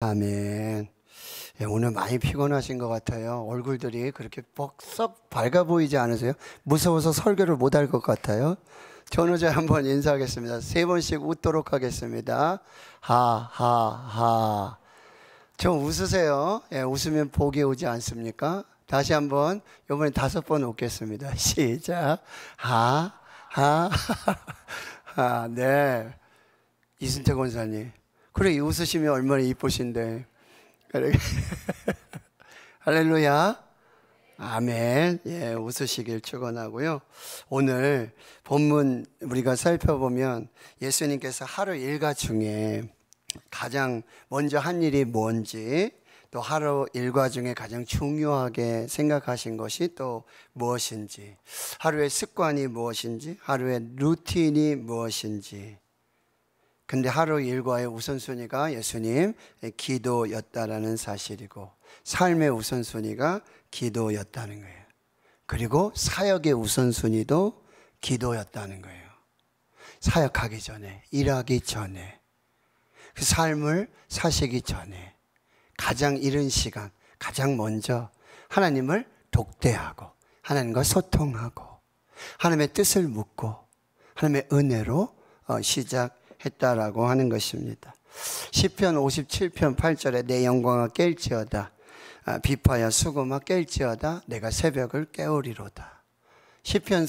아멘. 예, 오늘 많이 피곤하신 것 같아요. 얼굴들이 그렇게 뻑썩 밝아 보이지 않으세요? 무서워서 설교를 못 할 것 같아요. 전우자 한번 인사하겠습니다. 세 번씩 웃도록 하겠습니다. 하하하. 좀 웃으세요. 예, 웃으면 복이 오지 않습니까? 다시 한번 이번에 다섯 번 웃겠습니다. 시작. 하하하. 아, 네. 이순태 권사님. 그래 웃으시면 얼마나 이쁘신데. 할렐루야. 아멘. 예, 웃으시길 축원하고요. 오늘 본문 우리가 살펴보면 예수님께서 하루 일과 중에 가장 먼저 한 일이 뭔지 또 하루 일과 중에 가장 중요하게 생각하신 것이 또 무엇인지 하루의 습관이 무엇인지 하루의 루틴이 무엇인지 근데 하루 일과의 우선순위가 예수님 의 예, 기도였다라는 사실이고 삶의 우선순위가 기도였다는 거예요. 그리고 사역의 우선순위도 기도였다는 거예요. 사역하기 전에, 일하기 전에, 그 삶을 사시기 전에 가장 이른 시간, 가장 먼저 하나님을 독대하고 하나님과 소통하고 하나님의 뜻을 묻고 하나님의 은혜로 어, 시작 했다라고 하는 것입니다. 10편 57편 8절에 내 영광아 깰지어다. 아, 비파야 수금아 깰지어다. 내가 새벽을 깨우리로다. 10편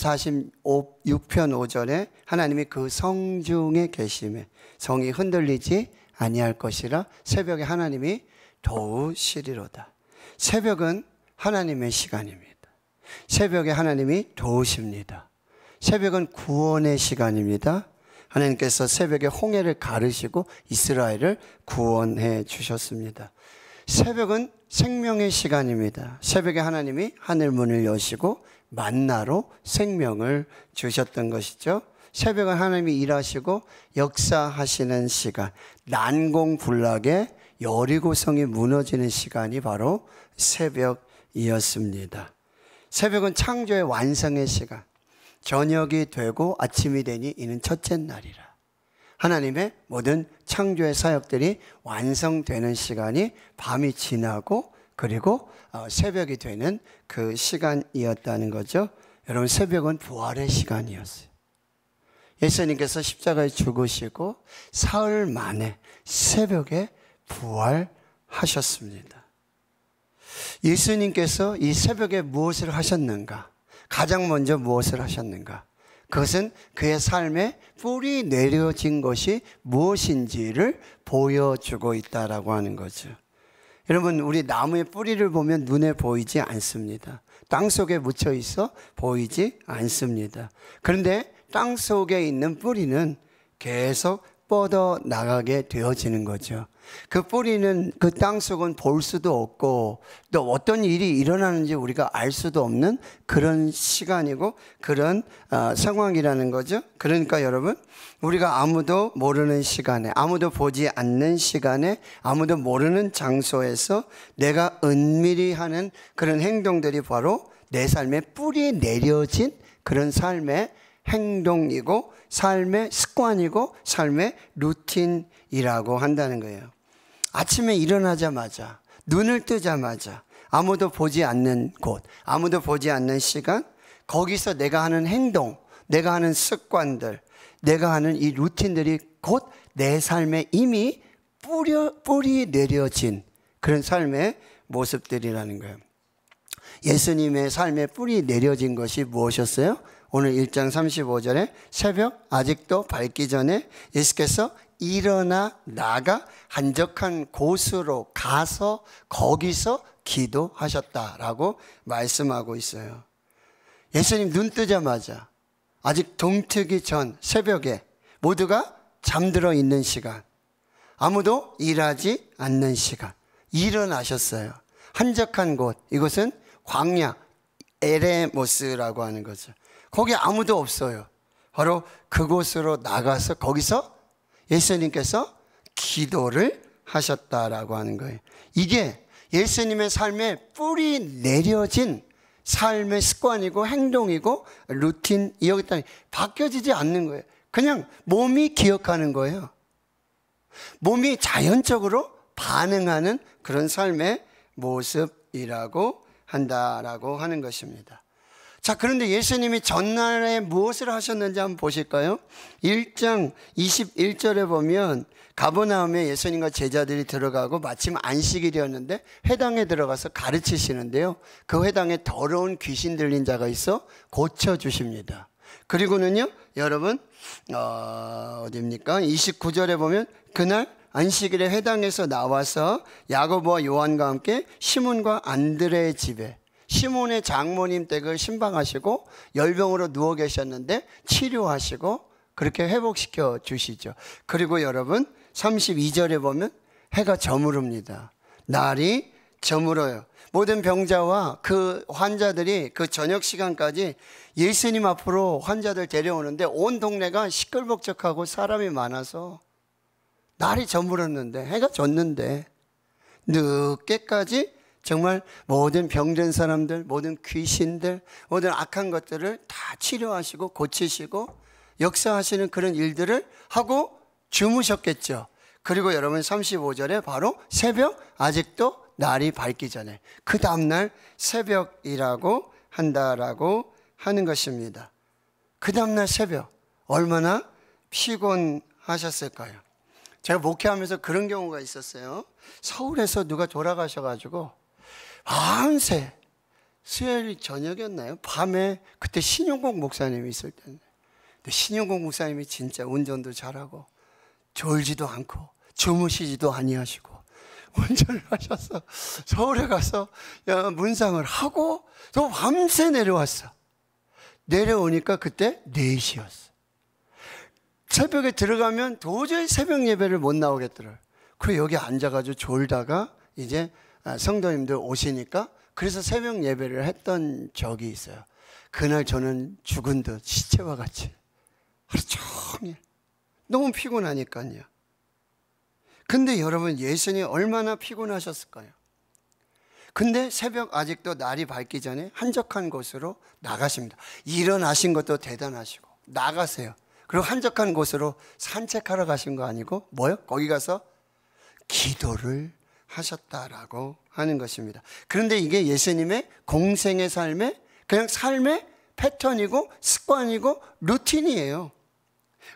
46편 5절에 하나님이 그 성 중에 계심에 성이 흔들리지 아니할 것이라 새벽에 하나님이 도우시리로다. 새벽은 하나님의 시간입니다. 새벽에 하나님이 도우십니다. 새벽은 구원의 시간입니다. 하나님께서 새벽에 홍해를 가르시고 이스라엘을 구원해 주셨습니다. 새벽은 생명의 시간입니다. 새벽에 하나님이 하늘 문을 여시고 만나로 생명을 주셨던 것이죠. 새벽은 하나님이 일하시고 역사하시는 시간, 난공불락의 여리고성이 무너지는 시간이 바로 새벽이었습니다. 새벽은 창조의 완성의 시간, 저녁이 되고 아침이 되니 이는 첫째 날이라. 하나님의 모든 창조의 사역들이 완성되는 시간이 밤이 지나고 그리고 어, 새벽이 되는 그 시간이었다는 거죠. 여러분 새벽은 부활의 시간이었어요. 예수님께서 십자가에 죽으시고 사흘 만에 새벽에 부활하셨습니다. 예수님께서 이 새벽에 무엇을 하셨는가? 가장 먼저 무엇을 하셨는가? 그것은 그의 삶에 뿌리 내려진 것이 무엇인지를 보여주고 있다라고 하는 거죠. 여러분, 우리 나무의 뿌리를 보면 눈에 보이지 않습니다. 땅 속에 묻혀 있어 보이지 않습니다. 그런데 땅 속에 있는 뿌리는 계속 뻗어 나가게 되어지는 거죠. 그 뿌리는 그 땅속은 볼 수도 없고 또 어떤 일이 일어나는지 우리가 알 수도 없는 그런 시간이고 그런 어, 상황이라는 거죠. 그러니까 여러분 우리가 아무도 모르는 시간에 아무도 보지 않는 시간에 아무도 모르는 장소에서 내가 은밀히 하는 그런 행동들이 바로 내 삶에 뿌리 내려진 그런 삶의 행동이고 삶의 습관이고 삶의 루틴이라고 한다는 거예요. 아침에 일어나자마자 눈을 뜨자마자 아무도 보지 않는 곳, 아무도 보지 않는 시간, 거기서 내가 하는 행동, 내가 하는 습관들, 내가 하는 이 루틴들이 곧 내 삶에 이미 뿌려, 뿌리 내려진 그런 삶의 모습들이라는 거예요. 예수님의 삶에 뿌리 내려진 것이 무엇이었어요? 오늘 1장 35절에 새벽 아직도 밝기 전에 예수께서 일어나 나가 한적한 곳으로 가서 거기서 기도하셨다라고 말씀하고 있어요. 예수님 눈 뜨자마자 아직 동트기 전 새벽에 모두가 잠들어 있는 시간, 아무도 일하지 않는 시간, 일어나셨어요. 한적한 곳, 이곳은 광야, 에레모스라고 하는 거죠. 거기 아무도 없어요. 바로 그곳으로 나가서 거기서 예수님께서 기도를 하셨다라고 하는 거예요. 이게 예수님의 삶에 뿌리 내려진 삶의 습관이고 행동이고 루틴이었다. 바뀌어지지 않는 거예요. 그냥 몸이 기억하는 거예요. 몸이 자연적으로 반응하는 그런 삶의 모습이라고 한다라고 하는 것입니다. 자, 그런데 예수님이 전날에 무엇을 하셨는지 한번 보실까요? 1장 21절에 보면 가버나움에 예수님과 제자들이 들어가고 마침 안식일이었는데 회당에 들어가서 가르치시는데요. 그 회당에 더러운 귀신 들린 자가 있어 고쳐 주십니다. 그리고는요, 여러분 어, 어디입니까? 29절에 보면 그날 안식일에 회당에서 나와서 야고보와 요한과 함께 시몬과 안드레의 집에 시몬의 장모님 댁을 신방하시고 열병으로 누워 계셨는데 치료하시고 그렇게 회복시켜 주시죠. 그리고 여러분 32절에 보면 해가 저무릅니다. 날이 저물어요. 모든 병자와 그 환자들이 그 저녁 시간까지 예수님 앞으로 환자들 데려오는데 온 동네가 시끌벅적하고 사람이 많아서 날이 저물었는데 해가 졌는데 늦게까지 정말 모든 병든 사람들, 모든 귀신들, 모든 악한 것들을 다 치료하시고 고치시고 역사하시는 그런 일들을 하고 주무셨겠죠. 그리고 여러분 35절에 바로 새벽 아직도 날이 밝기 전에 그 다음날 새벽이라고 한다라고 하는 것입니다. 그 다음날 새벽 얼마나 피곤하셨을까요? 제가 목회하면서 그런 경우가 있었어요. 서울에서 누가 돌아가셔가지고 아흔세 수요일 저녁이었나요? 밤에 그때 신용국 목사님이 있을 때 근데 신용국 목사님이 진짜 운전도 잘하고 졸지도 않고 주무시지도 아니하시고 운전을 하셔서 서울에 가서 문상을 하고 또 밤새 내려왔어. 내려오니까 그때 4시였어. 새벽에 들어가면 도저히 새벽 예배를 못 나오겠더라. 그리고 여기 앉아가지고 졸다가 이제 아, 성도님들 오시니까 그래서 새벽 예배를 했던 적이 있어요. 그날 저는 죽은 듯 시체와 같이 하루 종일 너무 피곤하니까요. 근데 여러분 예수님 얼마나 피곤하셨을까요? 근데 새벽 아직도 날이 밝기 전에 한적한 곳으로 나가십니다. 일어나신 것도 대단하시고 나가세요. 그리고 한적한 곳으로 산책하러 가신 거 아니고 뭐요? 거기 가서 기도를 하셨다라고 하는 것입니다. 그런데 이게 예수님의 공생의 삶의 그냥 삶의 패턴이고 습관이고 루틴이에요.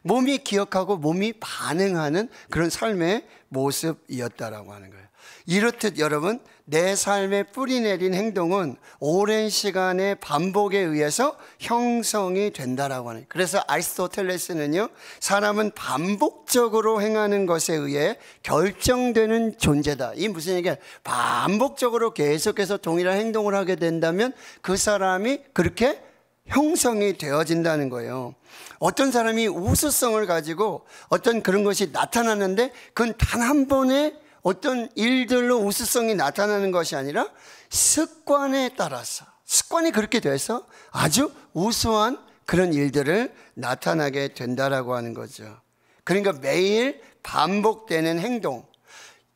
몸이 기억하고 몸이 반응하는 그런 삶의 모습이었다라고 하는 거예요. 이렇듯 여러분, 내 삶에 뿌리 내린 행동은 오랜 시간의 반복에 의해서 형성이 된다라고 하는. 그래서 아리스토텔레스는요, 사람은 반복적으로 행하는 것에 의해 결정되는 존재다. 이 무슨 얘기야? 반복적으로 계속해서 동일한 행동을 하게 된다면 그 사람이 그렇게 형성이 되어진다는 거예요. 어떤 사람이 우수성을 가지고 어떤 그런 것이 나타났는데 그건 단 한 번의 어떤 일들로 우수성이 나타나는 것이 아니라 습관에 따라서 습관이 그렇게 돼서 아주 우수한 그런 일들을 나타나게 된다라고 하는 거죠. 그러니까 매일 반복되는 행동.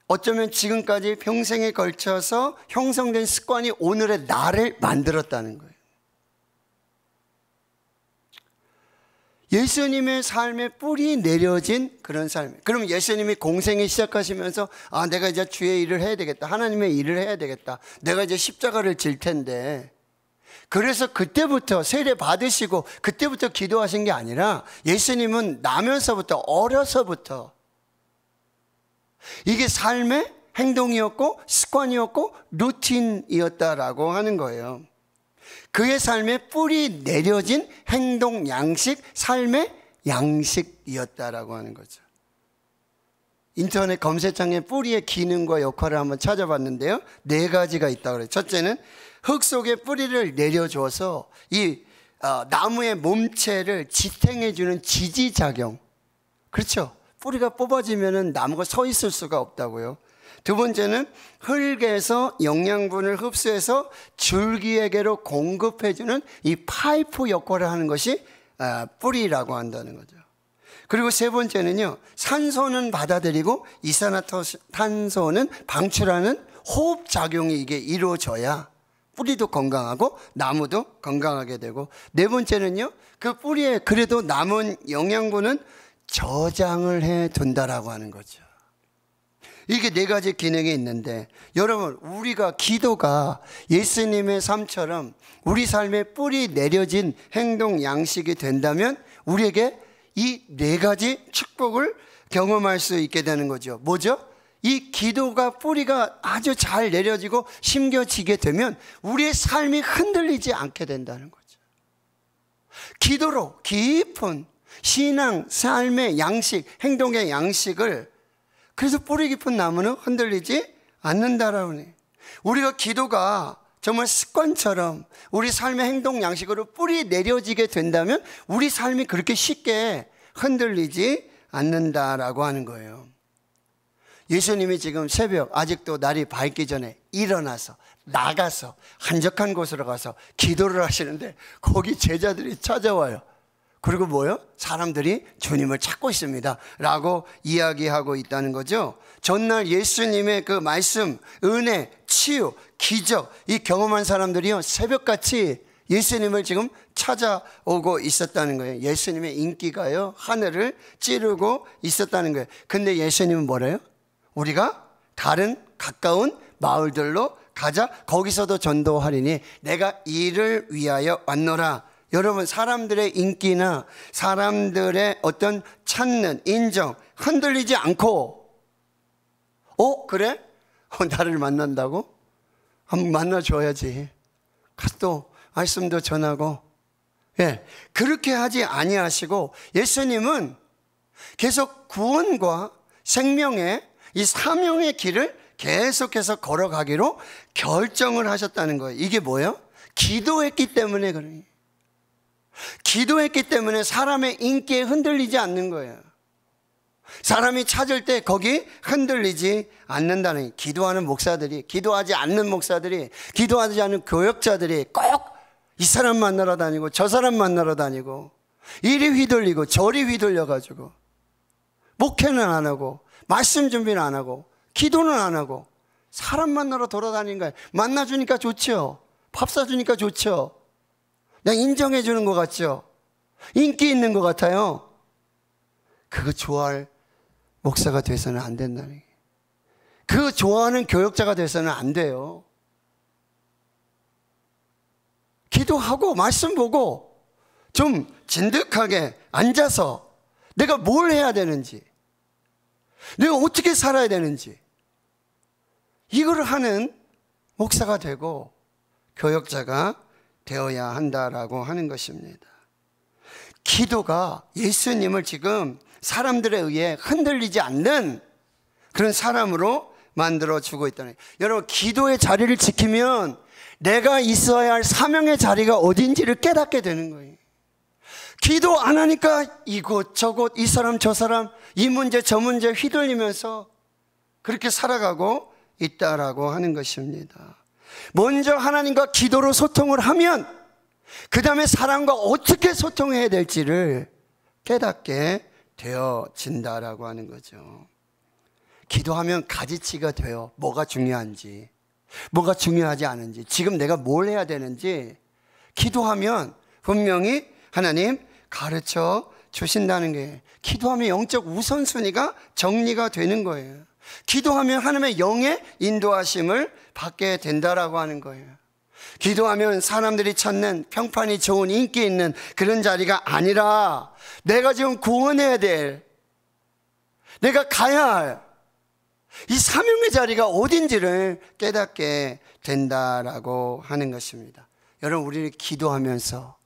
어쩌면 지금까지 평생에 걸쳐서 형성된 습관이 오늘의 나를 만들었다는 거예요. 예수님의 삶에 뿌리 내려진 그런 삶. 그럼 예수님이 공생이 시작하시면서 아 내가 이제 주의 일을 해야 되겠다. 하나님의 일을 해야 되겠다. 내가 이제 십자가를 질 텐데. 그래서 그때부터 세례 받으시고 그때부터 기도하신 게 아니라 예수님은 나면서부터 어려서부터 이게 삶의 행동이었고 습관이었고 루틴이었다라고 하는 거예요. 그의 삶에 뿌리 내려진 행동 양식, 삶의 양식이었다라고 하는 거죠. 인터넷 검색창에 뿌리의 기능과 역할을 한번 찾아봤는데요. 네 가지가 있다고 그래요. 첫째는 흙 속에 뿌리를 내려줘서 이 어, 나무의 몸체를 지탱해주는 지지작용. 그렇죠. 뿌리가 뽑아지면 나무가 서 있을 수가 없다고요. 두 번째는 흙에서 영양분을 흡수해서 줄기에게로 공급해주는 이 파이프 역할을 하는 것이 아, 뿌리라고 한다는 거죠. 그리고 세 번째는요, 산소는 받아들이고 이산화탄소는 방출하는 호흡작용이 이게 이루어져야 뿌리도 건강하고 나무도 건강하게 되고 네 번째는요, 그 뿌리에 그래도 남은 영양분은 저장을 해 둔다라고 하는 거죠. 이게 네 가지 기능이 있는데 여러분 우리가 기도가 예수님의 삶처럼 우리 삶의 뿌리 내려진 행동 양식이 된다면 우리에게 이 네 가지 축복을 경험할 수 있게 되는 거죠. 뭐죠? 이 기도가 뿌리가 아주 잘 내려지고 심겨지게 되면 우리의 삶이 흔들리지 않게 된다는 거죠. 기도로 깊은 신앙, 삶의 양식, 행동의 양식을 그래서 뿌리 깊은 나무는 흔들리지 않는다라고 해. 우리가 기도가 정말 습관처럼 우리 삶의 행동 양식으로 뿌리 내려지게 된다면 우리 삶이 그렇게 쉽게 흔들리지 않는다라고 하는 거예요. 예수님이 지금 새벽 아직도 날이 밝기 전에 일어나서 나가서 한적한 곳으로 가서 기도를 하시는데 거기 제자들이 찾아와요. 그리고 뭐요? 사람들이 주님을 찾고 있습니다. 라고 이야기하고 있다는 거죠. 전날 예수님의 그 말씀, 은혜, 치유, 기적, 이 경험한 사람들이요. 새벽같이 예수님을 지금 찾아오고 있었다는 거예요. 예수님의 인기가요. 하늘을 찌르고 있었다는 거예요. 근데 예수님은 뭐래요? 우리가 다른 가까운 마을들로 가자. 거기서도 전도하리니 내가 이를 위하여 왔노라. 여러분 사람들의 인기나 사람들의 어떤 찾는 인정 흔들리지 않고 어 그래 어, 나를 만난다고 한번 만나줘야지 가서 또 말씀도 전하고 예 그렇게 하지 아니하시고 예수님은 계속 구원과 생명의 이 사명의 길을 계속해서 걸어가기로 결정을 하셨다는 거예요 이게 뭐예요 기도했기 때문에 그래요. 기도했기 때문에 사람의 인기에 흔들리지 않는 거예요. 사람이 찾을 때 거기 흔들리지 않는다는 기도하는 목사들이 기도하지 않는 목사들이 기도하지 않는 교역자들이 꼭 이 사람 만나러 다니고 저 사람 만나러 다니고 이리 휘둘리고 저리 휘둘려 가지고 목회는 안 하고 말씀 준비는 안 하고 기도는 안 하고 사람 만나러 돌아다닌 거예요. 만나 주니까 좋죠. 밥 사주니까 좋죠. 그냥 인정해 주는 것 같죠? 인기 있는 것 같아요. 그거 좋아할 목사가 돼서는 안 된다는 거예요. 그 좋아하는 교역자가 돼서는 안 돼요. 기도하고 말씀 보고 좀 진득하게 앉아서 내가 뭘 해야 되는지 내가 어떻게 살아야 되는지 이걸 하는 목사가 되고 교역자가 되어야 한다라고 하는 것입니다. 기도가 예수님을 지금 사람들에 의해 흔들리지 않는 그런 사람으로 만들어 주고 있다는 여러분 기도의 자리를 지키면 내가 있어야 할 사명의 자리가 어딘지를 깨닫게 되는 거예요. 기도 안 하니까 이곳 저곳 이 사람 저 사람 이 문제 저 문제 휘둘리면서 그렇게 살아가고 있다라고 하는 것입니다. 먼저 하나님과 기도로 소통을 하면 그 다음에 사람과 어떻게 소통해야 될지를 깨닫게 되어진다라고 하는 거죠. 기도하면 가지치가 돼요. 뭐가 중요한지, 뭐가 중요하지 않은지, 지금 내가 뭘 해야 되는지 기도하면 분명히 하나님 가르쳐 주신다는 게 기도하면 영적 우선순위가 정리가 되는 거예요. 기도하면 하나님의 영의 인도하심을 받게 된다라고 하는 거예요. 기도하면 사람들이 찾는 평판이 좋은 인기 있는 그런 자리가 아니라 내가 지금 구원해야 될 내가 가야 할 이 사명의 자리가 어딘지를 깨닫게 된다라고 하는 것입니다. 여러분 우리는 기도하면서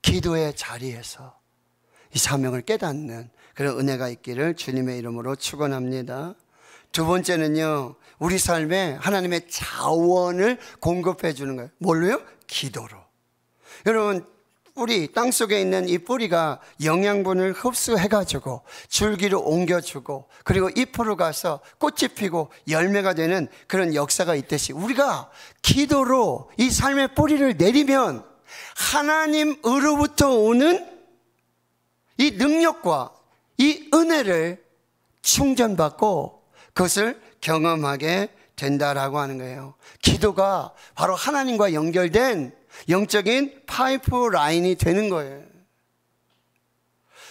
기도의 자리에서 이 사명을 깨닫는 그런 은혜가 있기를 주님의 이름으로 축원합니다. 두 번째는요. 우리 삶에 하나님의 자원을 공급해 주는 거예요. 뭘로요? 기도로. 여러분 뿌리 땅 속에 있는 이 뿌리가 영양분을 흡수해가지고 줄기로 옮겨주고 그리고 잎으로 가서 꽃이 피고 열매가 되는 그런 역사가 있듯이 우리가 기도로 이 삶의 뿌리를 내리면 하나님으로부터 오는 이 능력과 이 은혜를 충전받고 그것을 경험하게 된다라고 하는 거예요. 기도가 바로 하나님과 연결된 영적인 파이프 라인이 되는 거예요.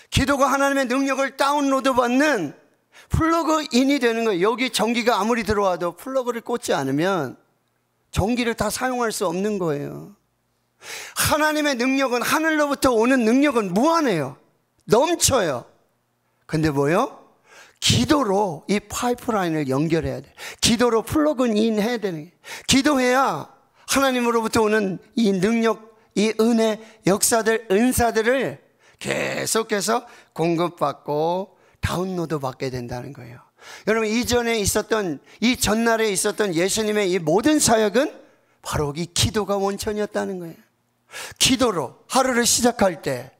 기도가 하나님의 능력을 다운로드 받는 플러그인이 되는 거예요. 여기 전기가 아무리 들어와도 플러그를 꽂지 않으면 전기를 다 사용할 수 없는 거예요. 하나님의 능력은 하늘로부터 오는 능력은 무한해요. 넘쳐요. 근데 뭐요? 기도로 이 파이프라인을 연결해야 돼. 기도로 플러그인 해야 되는 게. 기도해야 하나님으로부터 오는 이 능력, 이 은혜, 역사들, 은사들을 계속해서 공급받고 다운로드 받게 된다는 거예요. 여러분, 이전에 있었던, 이 전날에 있었던 예수님의 이 모든 사역은 바로 이 기도가 원천이었다는 거예요. 기도로 하루를 시작할 때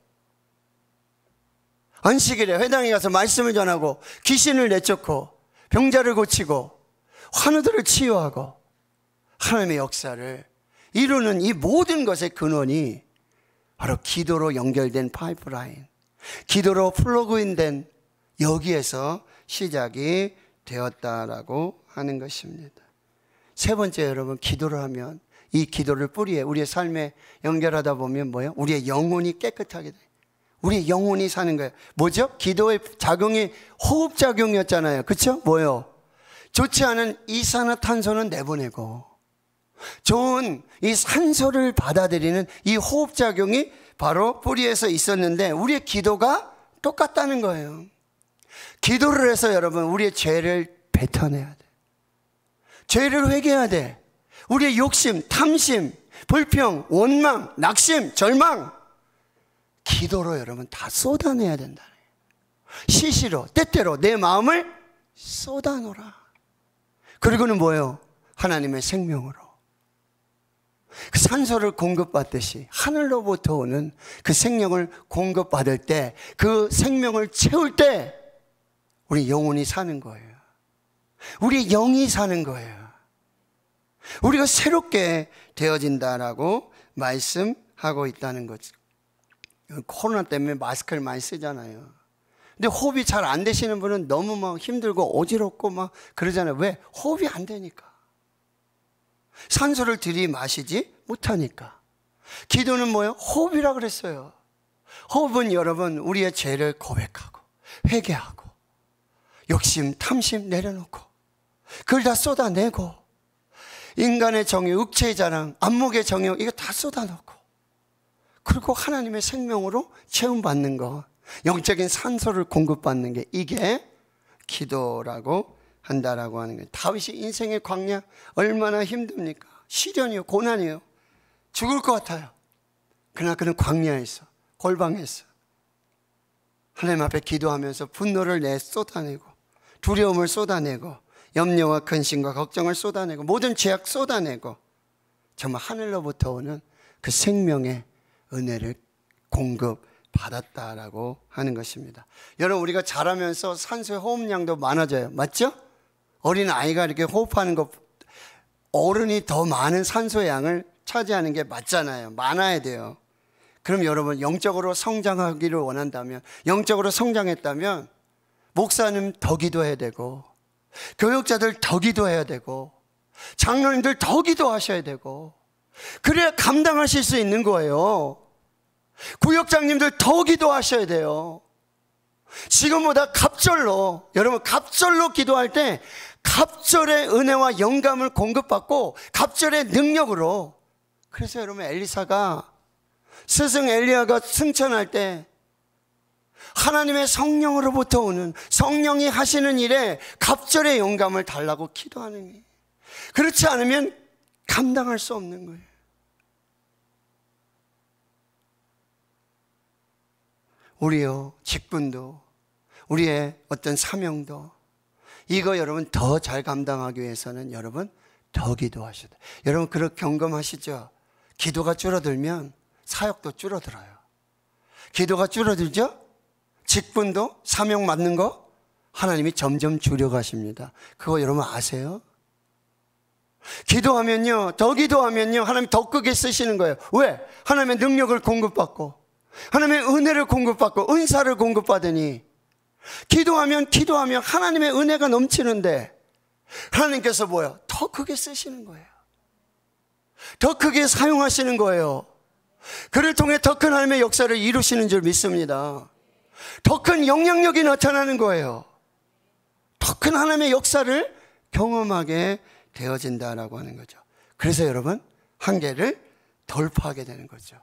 안식일에 회당에 가서 말씀을 전하고 귀신을 내쫓고 병자를 고치고 환우들을 치유하고 하나님의 역사를 이루는 이 모든 것의 근원이 바로 기도로 연결된 파이프라인, 기도로 플러그인된 여기에서 시작이 되었다라고 하는 것입니다. 세 번째 여러분 기도를 하면 이 기도를 뿌리에 우리의 삶에 연결하다 보면 뭐요 우리의 영혼이 깨끗하게 돼요. 우리 영혼이 사는 거예요. 뭐죠? 기도의 작용이 호흡작용이었잖아요. 그쵸? 뭐요? 좋지 않은 이산화탄소는 내보내고, 좋은 이 산소를 받아들이는 이 호흡작용이 바로 뿌리에서 있었는데, 우리의 기도가 똑같다는 거예요. 기도를 해서 여러분, 우리의 죄를 뱉어내야 돼. 죄를 회개해야 돼. 우리의 욕심, 탐심, 불평, 원망, 낙심, 절망, 기도로 여러분 다 쏟아내야 된다 시시로 때때로 내 마음을 쏟아놓라 그리고는 뭐예요? 하나님의 생명으로 그 산소를 공급받듯이 하늘로부터 오는 그 생명을 공급받을 때 그 생명을 채울 때 우리 영혼이 사는 거예요. 우리 영이 사는 거예요. 우리가 새롭게 되어진다라고 말씀하고 있다는 거 코로나 때문에 마스크를 많이 쓰잖아요. 근데 호흡이 잘 안 되시는 분은 너무 막 힘들고 어지럽고 막 그러잖아요. 왜? 호흡이 안 되니까. 산소를 들이마시지 못하니까. 기도는 뭐예요? 호흡이라 그랬어요. 호흡은 여러분 우리의 죄를 고백하고 회개하고 욕심, 탐심 내려놓고 그걸 다 쏟아내고 인간의 정의 육체의 자랑, 안목의 정의 이거 다 쏟아놓고 그리고 하나님의 생명으로 채움받는 거, 영적인 산소를 공급받는 게 이게 기도라고 한다라고 하는 거예요. 다윗이 인생의 광야 얼마나 힘듭니까? 시련이요, 고난이요. 죽을 것 같아요. 그러나 그는 광야에서, 골방에서 하나님 앞에 기도하면서 분노를 내 쏟아내고 두려움을 쏟아내고 염려와 근심과 걱정을 쏟아내고 모든 죄악 쏟아내고 정말 하늘로부터 오는 그 생명의 은혜를 공급받았다라고 하는 것입니다. 여러분 우리가 자라면서 산소의 호흡량도 많아져요. 맞죠? 어린 아이가 이렇게 호흡하는 것 어른이 더 많은 산소 양을 차지하는 게 맞잖아요. 많아야 돼요. 그럼 여러분 영적으로 성장하기를 원한다면 영적으로 성장했다면 목사님 더 기도해야 되고 교육자들 더 기도해야 되고 장로님들 더 기도하셔야 되고 그래야 감당하실 수 있는 거예요. 구역장님들 더 기도하셔야 돼요. 지금보다 갑절로, 여러분, 갑절로 기도할 때 갑절의 은혜와 영감을 공급받고 갑절의 능력으로 그래서 여러분 엘리사가 스승 엘리야가 승천할 때 하나님의 성령으로부터 오는 성령이 하시는 일에 갑절의 영감을 달라고 기도하는 거예요. 그렇지 않으면 감당할 수 없는 거예요. 우리의 직분도 우리의 어떤 사명도 이거 여러분 더 잘 감당하기 위해서는 여러분 더 기도하셔야 돼요. 여러분 그렇게 경험하시죠? 기도가 줄어들면 사역도 줄어들어요. 기도가 줄어들죠? 직분도 사명 맞는 거 하나님이 점점 줄여가십니다. 그거 여러분 아세요? 기도하면요, 더 기도하면요, 하나님 더 크게 쓰시는 거예요. 왜? 하나님의 능력을 공급받고, 하나님의 은혜를 공급받고 은사를 공급받으니 기도하면 기도하면 하나님의 은혜가 넘치는데 하나님께서 뭐예요? 더 크게 쓰시는 거예요. 더 크게 사용하시는 거예요. 그를 통해 더 큰 하나님의 역사를 이루시는 줄 믿습니다. 더 큰 영향력이 나타나는 거예요. 더 큰 하나님의 역사를 경험하게 되어진다라고 하는 거죠. 그래서 여러분, 한계를 돌파하게 되는 거죠.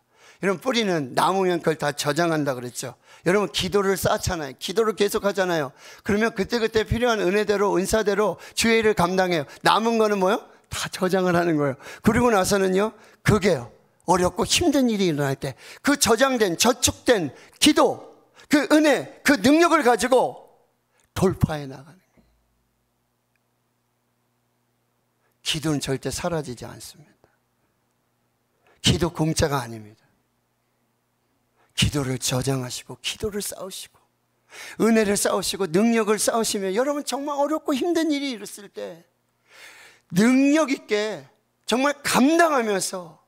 여러분 뿌리는 나무면 그걸 다 저장한다 그랬죠. 여러분 기도를 쌓잖아요. 기도를 계속 하잖아요. 그러면 그때그때 필요한 은혜대로 은사대로 주의 일을 감당해요. 남은 거는 뭐요? 다 저장을 하는 거예요. 그리고 나서는요. 그게요. 어렵고 힘든 일이 일어날 때 그 저장된 저축된 기도 그 은혜 그 능력을 가지고 돌파해 나가는 기도는 절대 사라지지 않습니다. 기도 공짜가 아닙니다. 기도를 저장하시고 기도를 싸우시고 은혜를 싸우시고 능력을 싸우시면 여러분 정말 어렵고 힘든 일이 있었을때 능력 있게 정말 감당하면서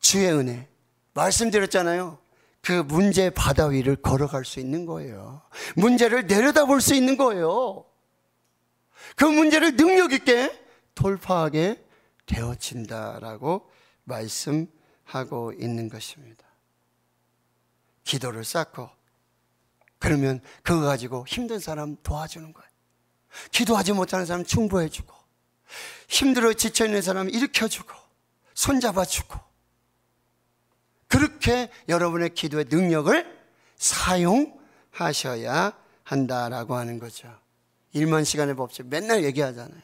주의 은혜 말씀드렸잖아요. 그 문제 바다 위를 걸어갈 수 있는 거예요. 문제를 내려다볼 수 있는 거예요. 그 문제를 능력 있게 돌파하게 되어진다라고 말씀하고 있는 것입니다. 기도를 쌓고 그러면 그거 가지고 힘든 사람 도와주는 거예요. 기도하지 못하는 사람 충고해주고 힘들어 지쳐있는 사람 일으켜주고 손잡아주고 그렇게 여러분의 기도의 능력을 사용하셔야 한다라고 하는 거죠. 일만 시간의 법칙 맨날 얘기하잖아요.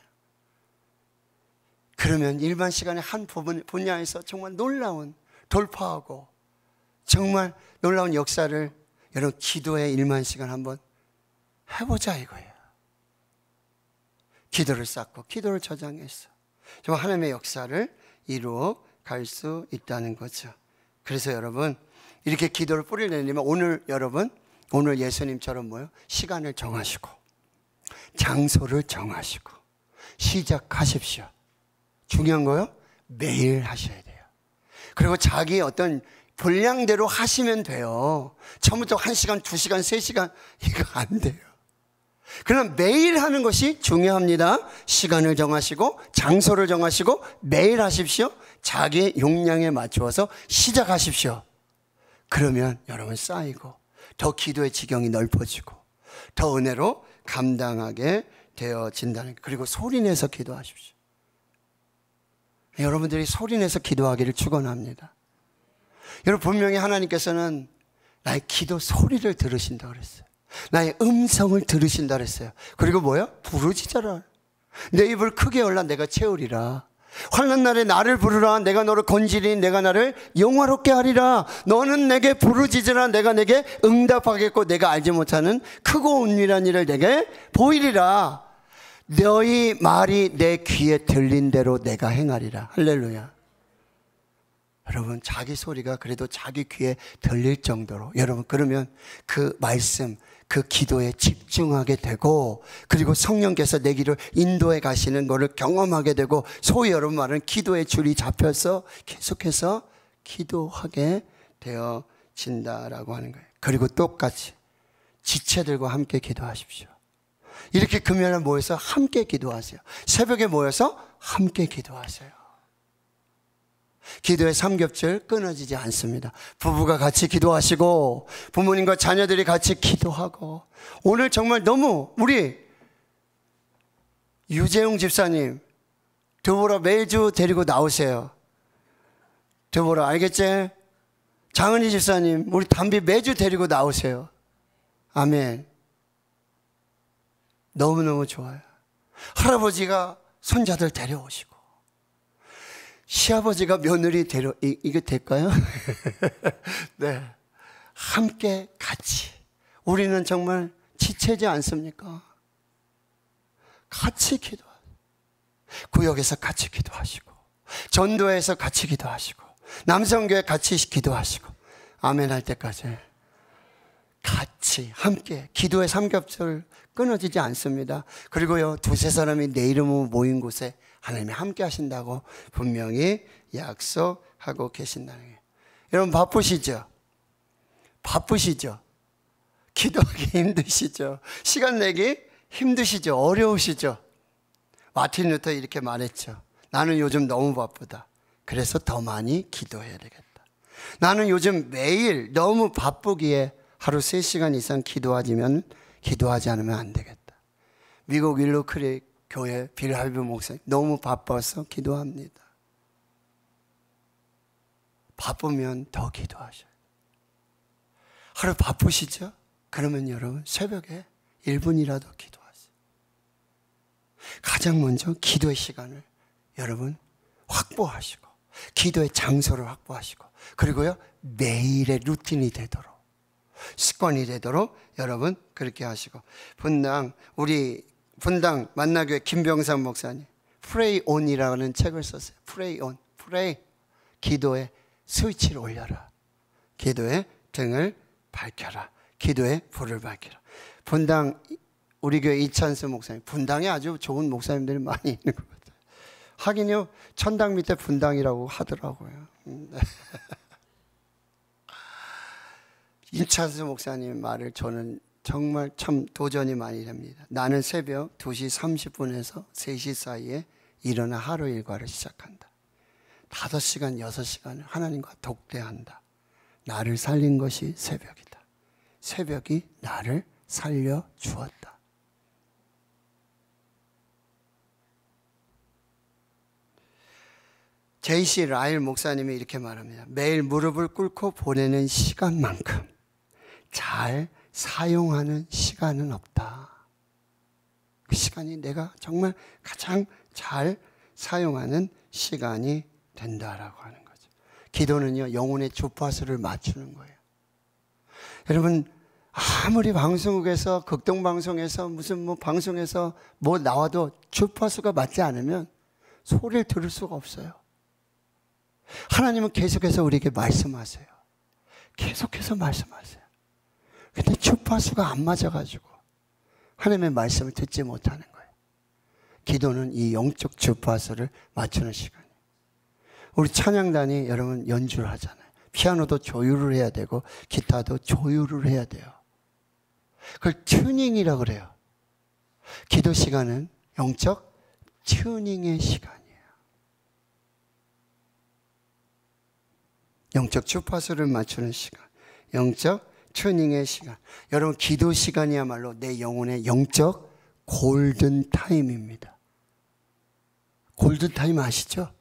그러면 일반 시간의 한 부분 분야에서 정말 놀라운 돌파하고 정말 놀라운 역사를 여러분 기도의 1만 시간 한번 해보자 이거예요. 기도를 쌓고 기도를 저장해서 정말 하나님의 역사를 이루어 갈 수 있다는 거죠. 그래서 여러분 이렇게 기도를 뿌리 내리면 오늘 여러분 오늘 예수님처럼 뭐요? 시간을 정하시고 장소를 정하시고 시작하십시오. 중요한 거요? 매일 하셔야 돼요. 그리고 자기 어떤 분량대로 하시면 돼요. 처음부터 1시간, 2시간, 3시간 이거 안 돼요. 그럼 매일 하는 것이 중요합니다. 시간을 정하시고 장소를 정하시고 매일 하십시오. 자기 용량에 맞추어서 시작하십시오. 그러면 여러분 쌓이고 더 기도의 지경이 넓어지고 더 은혜로 감당하게 되어진다는 그리고 소리내서 기도하십시오. 여러분들이 소리내서 기도하기를 축원합니다. 여러분 분명히 하나님께서는 나의 기도 소리를 들으신다 그랬어요. 나의 음성을 들으신다 그랬어요. 그리고 뭐야? 부르짖어라. 내 입을 크게 열라 내가 채우리라. 환란 날에 나를 부르라 내가 너를 건지리 내가 나를 영화롭게 하리라 너는 내게 부르짖으라 내가 내게 응답하겠고 내가 알지 못하는 크고 은밀한 일을 내게 보이리라 너희 말이 내 귀에 들린 대로 내가 행하리라 할렐루야 여러분 자기 소리가 그래도 자기 귀에 들릴 정도로 여러분 그러면 그 말씀 그 기도에 집중하게 되고 그리고 성령께서 내 길을 인도해 가시는 것을 경험하게 되고 소위 여러분 말은 기도의 줄이 잡혀서 계속해서 기도하게 되어진다라고 하는 거예요. 그리고 똑같이 지체들과 함께 기도하십시오. 이렇게 금요일에 모여서 함께 기도하세요. 새벽에 모여서 함께 기도하세요. 기도의 삼겹줄 끊어지지 않습니다. 부부가 같이 기도하시고 부모님과 자녀들이 같이 기도하고 오늘 정말 너무 우리 유재용 집사님 드보라 매주 데리고 나오세요. 드보라 알겠지? 장은희 집사님 우리 담비 매주 데리고 나오세요. 아멘. 너무너무 좋아요. 할아버지가 손자들 데려오시고 시아버지가 며느리 데려 이, 이게 될까요? 네. 함께 같이 우리는 정말 지체지 않습니까? 같이 기도 구역에서 같이 기도하시고 전도에서 같이 기도하시고 남성교회 같이 기도하시고 아멘 할 때까지 같이 함께 기도의 삼겹살 끊어지지 않습니다. 그리고요 두세 사람이 내 이름으로 모인 곳에 하나님이 함께 하신다고 분명히 약속하고 계신다는 거예요. 여러분 바쁘시죠? 바쁘시죠? 기도하기 힘드시죠? 시간 내기 힘드시죠? 어려우시죠? 마틴 루터 이렇게 말했죠. 나는 요즘 너무 바쁘다. 그래서 더 많이 기도해야 되겠다. 나는 요즘 매일 너무 바쁘기에 하루 3시간 이상 기도하지면 기도하지 않으면 안 되겠다. 미국 일로크릭 교회 빌할비 목사님 너무 바빠서 기도합니다. 바쁘면 더기도하셔요 하루 바쁘시죠? 그러면 여러분 새벽에 1분이라도 기도하세요. 가장 먼저 기도의 시간을 여러분 확보하시고 기도의 장소를 확보하시고 그리고요 매일의 루틴이 되도록 습관이 되도록 여러분 그렇게 하시고 분당 우리 분당 만나교회 김병삼 목사님 프레이 온이라는 책을 썼어요. 프레이 온, 프레이 기도에 스위치를 올려라. 기도에 등을 밝혀라. 기도에 불을 밝혀라. 분당 우리 교회 이찬수 목사님, 분당에 아주 좋은 목사님들이 많이 있는 것 같아요. 하긴요, 천당 밑에 분당이라고 하더라고요. 음. 이찬수 목사님 말을 저는 정말 참 도전이 많이 됩니다. 나는 새벽 2시 30분에서 3시 사이에 일어나 하루 일과를 시작한다. 5시간, 6시간을 하나님과 독대한다. 나를 살린 것이 새벽이다. 새벽이 나를 살려 주었다. 제이시 라일 목사님이 이렇게 말합니다. 매일 무릎을 꿇고 보내는 시간만큼 잘 사용하는 시간은 없다. 그 시간이 내가 정말 가장 잘 사용하는 시간이 된다라고 하는 거죠. 기도는요, 영혼의 주파수를 맞추는 거예요. 여러분, 아무리 방송국에서, 극동방송에서, 무슨 뭐 방송에서 뭐 나와도 주파수가 맞지 않으면 소리를 들을 수가 없어요. 하나님은 계속해서 우리에게 말씀하세요. 계속해서 말씀하세요. 그데 주파수가 안 맞아가지고 하나님의 말씀을 듣지 못하는 거예요. 기도는 이 영적 주파수를 맞추는 시간이에요. 우리 찬양단이 여러분 연주를 하잖아요. 피아노도 조율을 해야 되고 기타도 조율을 해야 돼요. 그걸 튜닝이라 그래요. 기도 시간은 영적 튜닝의 시간이에요. 영적 주파수를 맞추는 시간, 영적 튜닝의 시간. 여러분, 기도 시간이야말로 내 영혼의 영적 골든 타임입니다. 골든 타임 아시죠?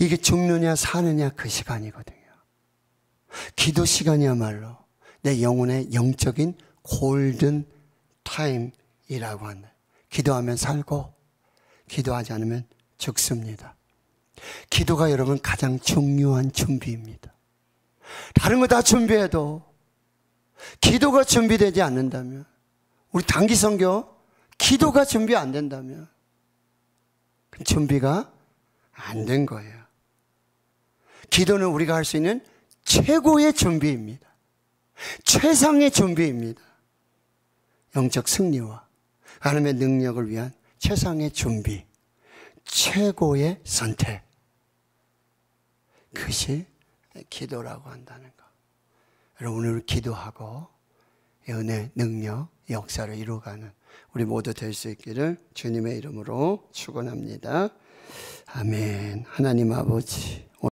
이게 죽느냐, 사느냐 그 시간이거든요. 기도 시간이야말로 내 영혼의 영적인 골든 타임이라고 한다. 기도하면 살고, 기도하지 않으면 죽습니다. 기도가 여러분 가장 중요한 준비입니다. 다른 거 다 준비해도 기도가 준비되지 않는다면 우리 단기 성교 기도가 준비 안 된다면 준비가 안 된 거예요. 기도는 우리가 할 수 있는 최고의 준비입니다. 최상의 준비입니다. 영적 승리와 하나님의 능력을 위한 최상의 준비, 최고의 선택. 그것이 기도라고 한다는 것. 여러분 오늘 기도하고 은혜, 능력, 역사를 이루가는 어 우리 모두 될 수 있기를 주님의 이름으로 축원합니다. 아멘. 하나님 아버지